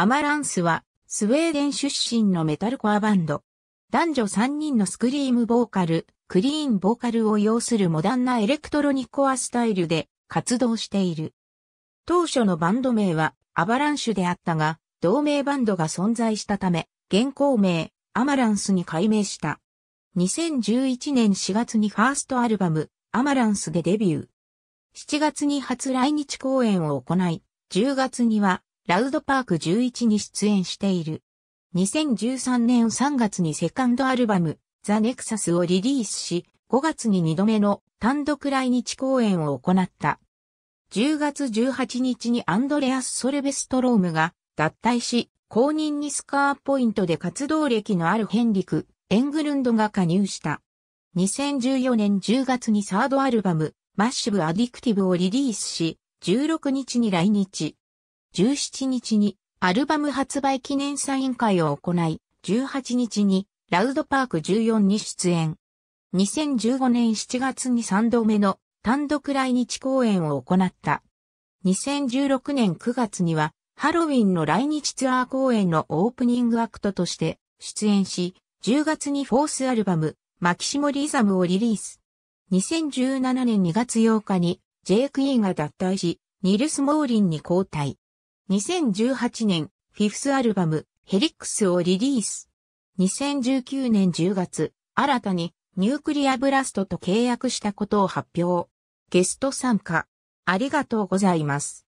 アマランスは、スウェーデン出身のメタルコアバンド。男女3人のスクリームボーカル、クリーンボーカルを要するモダンなエレクトロニコアスタイルで活動している。当初のバンド名はアバランシュであったが、同名バンドが存在したため、現行名、アマランスに改名した。2011年4月にファーストアルバム、アマランスでデビュー。7月に初来日公演を行い、10月にはラウドパーク11に出演している。2013年3月にセカンドアルバム、ザ・ネクサスをリリースし、5月に2度目の単独来日公演を行った。10月18日にアンドレアス・ソルベストロームが脱退し、公認にスカーポイントで活動歴のあるヘンリク、エングルンドが加入した。2014年10月にサードアルバム、マッシブ・アディクティブをリリースし、16日に来日。17日にアルバム発売記念サイン会を行い、18日にラウドパーク14に出演。2015年7月に3度目の単独来日公演を行った。2016年9月にはハロウィンの来日ツアー公演のオープニングアクトとして出演し、10月にフォースアルバムマキシモリザムをリリース。2017年2月8日にジェイク・イーが脱退し、ニルス・モーリンに交代。2018年、フィフスアルバム、ヘリックスをリリース。2019年10月、新たに、ニュークリアブラストと契約したことを発表。ゲスト参加。ありがとうございます。